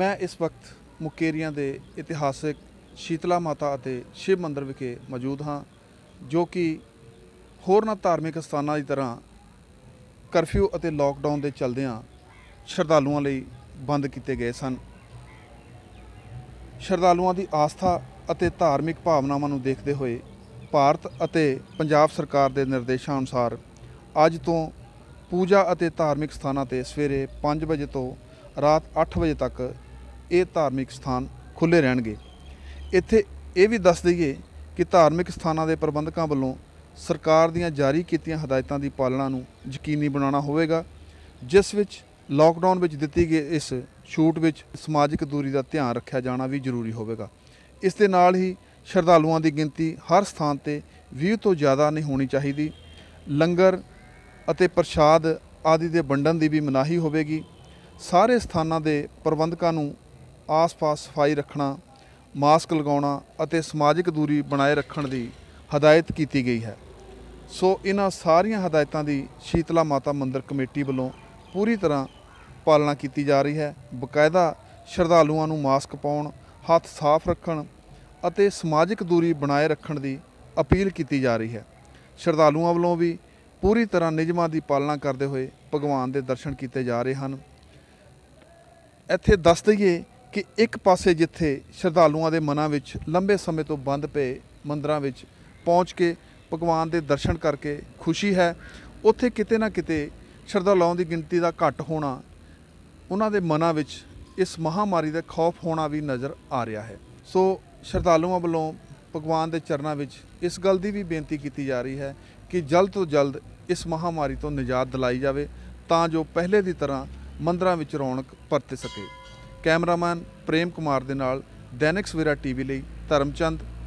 ਮੈਂ ਇਸ ਵਕਤ ਮੁਕੇਰੀਆਂ ਦੇ ਇਤਿਹਾਸਿਕ ਸ਼ੀਤਲਾ ਮਾਤਾ ਅਤੇ ਸ਼ਿਵ ਮੰਦਰ ਵਿਖੇ ਮੌਜੂਦ ਹਾਂ ਜੋ ਕਿ ਹੋਰਨਾਂ ਧਾਰਮਿਕ ਸਥਾਨਾਂ ਦੀ ਤਰ੍ਹਾਂ ਕਰਫਿਊ ਅਤੇ ਲਾਕਡਾਊਨ ਦੇ ਚਲਦਿਆਂ ਸ਼ਰਧਾਲੂਆਂ ਲਈ ਬੰਦ ਕੀਤੇ ਗਏ ਸਨ ਸ਼ਰਧਾਲੂਆਂ ਦੀ ਆਸਥਾ ਅਤੇ ਧਾਰਮਿਕ ਭਾਵਨਾਵਾਂ ਨੂੰ ਦੇਖਦੇ ਹੋਏ ਭਾਰਤ ਅਤੇ ਪੰਜਾਬ ਸਰਕਾਰ ਦੇ ਨਿਰਦੇਸ਼ਾਂ ਅਨੁਸਾਰ ਅੱਜ ਤੋਂ ਪੂਜਾ ਅਤੇ ਧਾਰਮਿਕ ਸਥਾਨਾਂ ਤੇ ਸਵੇਰੇ 5 ਵਜੇ ਤੋਂ ਰਾਤ 8 ਵਜੇ ਤੱਕ ਇਹ ਧਾਰਮਿਕ ਸਥਾਨ ਖੁੱਲੇ ਰਹਿਣਗੇ ਇੱਥੇ ਇਹ ਵੀ ਦੱਸ ਦਈਏ ਕਿ ਧਾਰਮਿਕ ਸਥਾਨਾਂ ਦੇ ਪ੍ਰਬੰਧਕਾਂ ਵੱਲੋਂ ਸਰਕਾਰ ਦੀਆਂ ਜਾਰੀ ਕੀਤੀਆਂ ਹਦਾਇਤਾਂ ਦੀ ਪਾਲਣਾ ਨੂੰ ਯਕੀਨੀ ਬਣਾਉਣਾ ਹੋਵੇਗਾ ਜਿਸ ਵਿੱਚ ਲਾਕਡਾਊਨ ਵਿੱਚ ਦਿੱਤੀ ਗਈ ਇਸ ਛੂਟ ਵਿੱਚ ਸਮਾਜਿਕ ਦੂਰੀ ਦਾ ਧਿਆਨ ਰੱਖਿਆ ਜਾਣਾ ਵੀ ਜ਼ਰੂਰੀ ਹੋਵੇਗਾ ਇਸ ਦੇ ਨਾਲ ਹੀ ਸ਼ਰਧਾਲੂਆਂ ਦੀ ਗਿਣਤੀ ਹਰ ਸਥਾਨ ਤੇ 20 ਤੋਂ ਜ਼ਿਆਦਾ ਨਹੀਂ ਹੋਣੀ ਚਾਹੀਦੀ ਲੰਗਰ ਅਤੇ ਪ੍ਰਸ਼ਾਦ ਆਦਿ ਦੇ ਵੰਡਣ ਦੀ ਵੀ ਮਨਾਹੀ ਹੋਵੇਗੀ ਸਾਰੇ ਸਥਾਨਾਂ ਦੇ ਪ੍ਰਬੰਧਕਾਂ ਨੂੰ ਆਸ-ਪਾਸ ਸਫਾਈ ਰੱਖਣਾ ਮਾਸਕ ਲਗਾਉਣਾ ਅਤੇ ਸਮਾਜਿਕ ਦੂਰੀ ਬਣਾਏ ਰੱਖਣ ਦੀ ਹਦਾਇਤ ਕੀਤੀ ਗਈ ਹੈ ਸੋ ਇਹਨਾਂ ਸਾਰੀਆਂ ਹਦਾਇਤਾਂ ਦੀ ਸ਼ੀਤਲਾ ਮਾਤਾ ਮੰਦਿਰ ਕਮੇਟੀ ਵੱਲੋਂ ਪੂਰੀ ਤਰ੍ਹਾਂ ਪਾਲਣਾ ਕੀਤੀ ਜਾ ਰਹੀ ਹੈ ਬਕਾਇਦਾ ਸ਼ਰਧਾਲੂਆਂ ਨੂੰ ਮਾਸਕ ਪਾਉਣ ਹੱਥ ਸਾਫ਼ ਰੱਖਣ ਅਤੇ ਸਮਾਜਿਕ ਦੂਰੀ ਬਣਾਏ ਰੱਖਣ ਦੀ ਅਪੀਲ ਕੀਤੀ ਜਾ ਰਹੀ ਹੈ ਸ਼ਰਧਾਲੂਆਂ ਵੱਲੋਂ ਵੀ ਪੂਰੀ ਤਰ੍ਹਾਂ ਨਿਯਮਾਂ ਦੀ ਪਾਲਣਾ ਕਰਦੇ ਹੋਏ ਭਗਵਾਨ ਦੇ ਦਰਸ਼ਨ ਕੀਤੇ ਜਾ ਰਹੇ ਹਨ ਇੱਥੇ ਦੱਸ ਦਈਏ ਕਿ ਇੱਕ ਪਾਸੇ ਜਿੱਥੇ ਸ਼ਰਧਾਲੂਆਂ ਦੇ ਮਨਾਂ ਵਿੱਚ ਲੰਬੇ ਸਮੇਂ ਤੋਂ ਬੰਦ ਪਏ ਮੰਦਰਾਂ ਵਿੱਚ ਪਹੁੰਚ ਕੇ ਭਗਵਾਨ ਦੇ ਦਰਸ਼ਨ ਕਰਕੇ ਖੁਸ਼ੀ ਹੈ ਉੱਥੇ ਕਿਤੇ ਨਾ ਕਿਤੇ ਸ਼ਰਧਾਲੂਆਂ ਦੀ ਗਿਣਤੀ ਦਾ ਘਟ ਹੋਣਾ ਉਹਨਾਂ ਦੇ ਮਨਾਂ ਵਿੱਚ ਇਸ ਮਹਾਮਾਰੀ ਦਾ ਖੌਫ ਹੋਣਾ ਵੀ ਨਜ਼ਰ ਆ ਰਿਹਾ ਹੈ ਸੋ ਸ਼ਰਧਾਲੂਆਂ ਵੱਲੋਂ ਭਗਵਾਨ ਦੇ ਚਰਨਾਂ ਵਿੱਚ ਇਸ ਗੱਲ ਦੀ ਵੀ ਬੇਨਤੀ ਕੀਤੀ ਜਾ ਰਹੀ ਹੈ ਕਿ ਜਲਦ ਤੋਂ ਜਲਦ ਇਸ ਮਹਾਮਾਰੀ ਤੋਂ ਨਜਾਤ ਦਿਲਾਈ ਜਾਵੇ ਤਾਂ ਜੋ ਪਹਿਲੇ ਦੀ ਤਰ੍ਹਾਂ ਮੰਦਰਾਂ ਵਿੱਚ ਰੌਣਕ ਪਰਤ ਸਕੇ ਕੈਮਰਾਮੈਨ ਪ੍ਰੇਮ ਕੁਮਾਰ ਦੇ ਨਾਲ ਦੈਨਿਕ ਸਵੇਰਾ ਟੀਵੀ ਲਈ ਧਰਮਚੰਦ